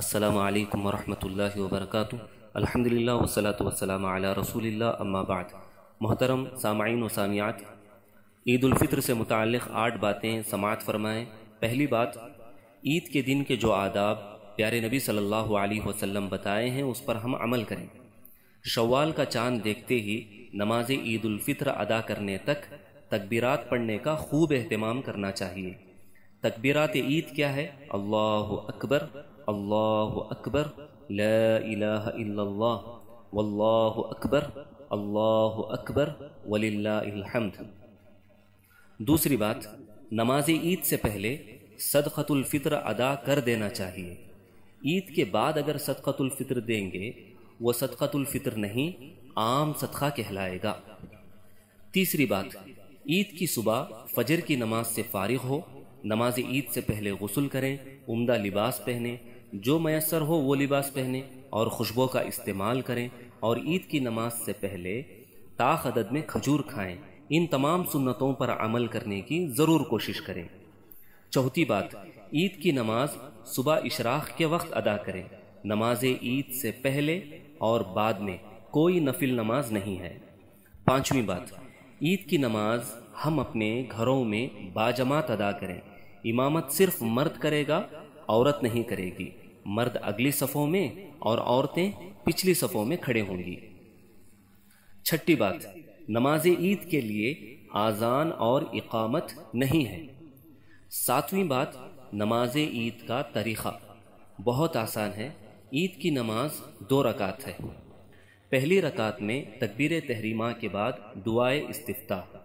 السلام علیکم ورحمۃ اللہ وبرکاتہ الحمد للہ والسلام وسلم رسول اللہ اما بعد محترم سامعین و سامعات عید الفطر سے متعلق آٹھ باتیں سماعت فرمائیں پہلی بات عید کے دن کے جو آداب پیارے نبی صلی اللہ علیہ وسلم بتائے ہیں اس پر ہم عمل کریں شوال کا چاند دیکھتے ہی نماز عید الفطر ادا کرنے تک تکبیرات پڑھنے کا خوب اہتمام کرنا چاہیے تکبیرات عید کیا ہے اللہ اکبر اللہ اکبر لا الہ الا اللہ اللہ واللہ اکبر اکبر وللہ الحمد دوسری بات نماز عید سے پہلے الفطر ادا کر دینا چاہیے عید کے بعد اگر صدقۃ الفطر دیں گے وہ صدقۃ الفطر نہیں عام صدقہ کہلائے گا تیسری بات عید کی صبح فجر کی نماز سے فارغ ہو نماز عید سے پہلے غسل کریں عمدہ لباس پہنیں جو میسر ہو وہ لباس پہنیں اور خوشبو کا استعمال کریں اور عید کی نماز سے پہلے طاق عدد میں کھجور کھائیں ان تمام سنتوں پر عمل کرنے کی ضرور کوشش کریں چوتھی بات عید کی نماز صبح اشراخ کے وقت ادا کریں نماز عید سے پہلے اور بعد میں کوئی نفل نماز نہیں ہے پانچویں بات عید کی نماز ہم اپنے گھروں میں باجماعت ادا کریں امامت صرف مرد کرے گا عورت نہیں کرے گی مرد اگلی صفوں میں اور عورتیں پچھلی صفوں میں کھڑے ہوں گی چھٹی بات نماز عید کے لیے آزان اور اقامت نہیں ہے ساتویں بات نماز عید کا طریقہ بہت آسان ہے عید کی نماز دو رکعت ہے پہلی رکعت میں تکبیر تحریمہ کے بعد دعائے استفتاح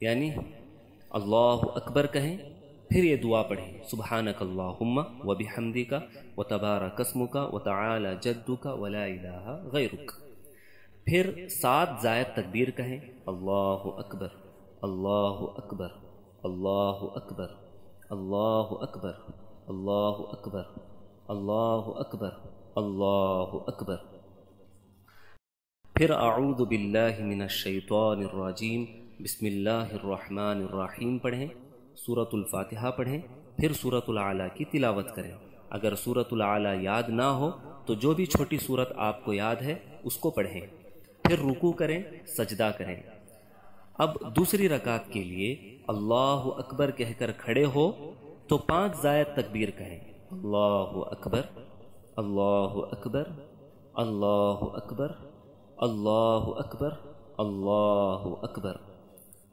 یعنی اللہ اکبر کہیں پھر یہ دعا پڑھیں سبحانک اللہم و بحمدکا و تبارہ قسموں و تعالی جدکا و ولا الہ غیرک پھر سات زائد تکبیر کہیں اللہ اکبر اللہ اکبر اللہ اکبر اللہ اکبر اللہ اکبر اللہ اکبر اللہ اکبر پھر اعوذ باللہ من الشیطان الرجیم بسم اللہ الرحمن الرحیم پڑھیں صورت الفاتحہ پڑھیں پھر صورت العلیٰ کی تلاوت کریں اگر صورت العلیٰ یاد نہ ہو تو جو بھی چھوٹی صورت آپ کو یاد ہے اس کو پڑھیں پھر رکو کریں سجدہ کریں اب دوسری رکعت کے لیے اللہ اکبر کہہ کر کھڑے ہو تو پانچ زائد تکبیر کہیں اللہ اکبر اللہ اکبر اللہ اکبر اللہ اکبر اللہ اکبر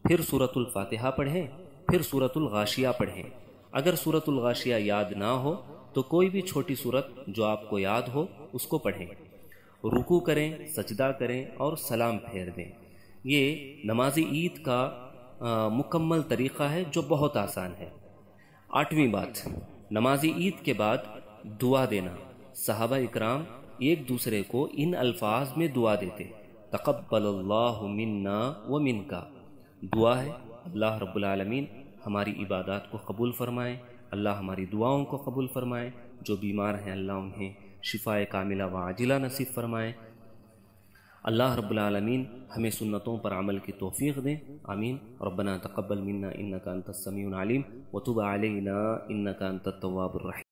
پھر صورت الفاتحہ پڑھیں پھر صورت الغاشیہ پڑھیں اگر صورت الغاشیہ یاد نہ ہو تو کوئی بھی چھوٹی صورت جو آپ کو یاد ہو اس کو پڑھیں رکو کریں سجدہ کریں اور سلام پھیر دیں یہ نماز عید کا مکمل طریقہ ہے جو بہت آسان ہے آٹھویں بات نمازی عید کے بعد دعا دینا صحابہ اکرام ایک دوسرے کو ان الفاظ میں دعا دیتے تقبل اللہ منا و من کا دعا ہے اللہ رب العالمین ہماری عبادات کو قبول فرمائے اللہ ہماری دعاؤں کو قبول فرمائے جو بیمار ہیں اللہ انہیں شفاء کاملہ و عاجلہ نصیب فرمائے اللہ رب العالمین ہمیں سنتوں پر عمل کی توفیق دیں آمین ربنا تقبل منا انکا السمیع العلیم وتب علینا انکا انت التواب الرحیم